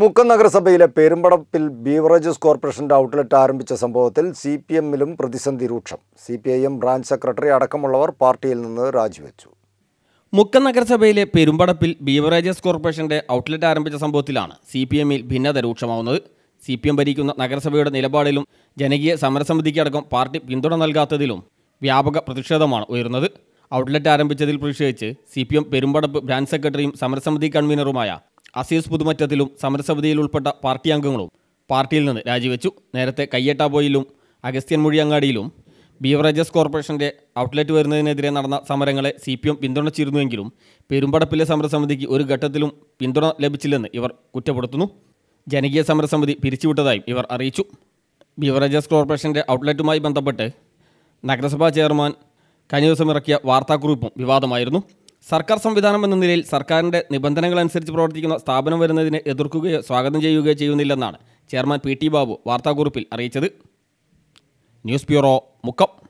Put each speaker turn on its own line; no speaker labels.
മുക്കം നഗരസഭയിലെ പെരുമ്പടപ്പിൽ ബീവറേജസ് കോർപ്പറേഷൻ്റെ ഔട്ട്ലെറ്റ് ആരംഭിച്ച സംഭവത്തിൽ സി പി എമ്മിലും പ്രതിസന്ധി രൂക്ഷം C P I M branch secretary അടക്കമുള്ളവർ പാർട്ടിയിൽ നിന്ന് രാജിവെച്ചു
മുക്കം നഗരസഭയിലെ പെരുമ്പടപ്പിൽ ബീവറേജസ് കോർപ്പറേഷൻ്റെ ഔട്ട്ലെറ്റ് ആരംഭിച്ച സംഭവത്തിലാണ് സി പി എമ്മിൽ ഭിന്നത രൂക്ഷമാവുന്നത് സി പി എം ഭരിക്കുന്ന നഗരസഭയുടെ നിലപാടിലും ജനകീയ സമരസമിതിക്കടക്കം പാർട്ടി പിന്തുണ നൽകാത്തതിലും വ്യാപക പ്രതിഷേധമാണ് ഉയർന്നത് ഔട്ട്ലെറ്റ് ആരംഭിച്ചതിൽ പ്രതിഷേധിച്ച് C P M Perumpadappu branch സെക്രട്ടറിയും സമരസമിതി കൺവീനറുമായ അസീസ് പുതുമറ്റത്തിലും സമരസമിതിയിൽ ഉൾപ്പെട്ട പാർട്ടി അംഗങ്ങളും പാർട്ടിയിൽ നിന്ന് രാജിവെച്ചു നേരത്തെ കയ്യേട്ടാബോയിലും അഗസ്ത്യൻ അങ്ങാടിയിലും ബീവറേജസ് കോർപ്പറേഷൻ്റെ ഔട്ട്ലെറ്റ് വരുന്നതിനെതിരെ നടന്ന സമരങ്ങളെ സി പി എം പിന്തുണച്ചിരുന്നുവെങ്കിലും പെരുമ്പടപ്പിലെ സമരസമിതിക്ക് ഒരു ഘട്ടത്തിലും പിന്തുണ ലഭിച്ചില്ലെന്ന് ഇവർ കുറ്റപ്പെടുത്തുന്നു ജനകീയ സമരസമിതി പിരിച്ചുവിട്ടതായും ഇവർ അറിയിച്ചു ബീവറേജസ് കോർപ്പറേഷൻ്റെ ഔട്ട്ലെറ്റുമായി ബന്ധപ്പെട്ട് നഗരസഭാ ചെയർമാൻ കഴിഞ്ഞ ദിവസം ഇറക്കിയ വാർത്താക്കുറിപ്പും വിവാദമായിരുന്നു സർക്കാർ സംവിധാനം എന്ന നിലയിൽ സർക്കാരിൻ്റെ അനുസരിച്ച് പ്രവർത്തിക്കുന്ന സ്ഥാപനം വരുന്നതിനെ എതിർക്കുകയോ സ്വാഗതം ചെയ്യുകയോ ചെയ്യുന്നില്ലെന്നാണ് ചെയർമാൻ പി ടി ബാബു വാർത്താക്കുറിപ്പിൽ അറിയിച്ചത് ന്യൂസ് ബ്യൂറോ മുക്കം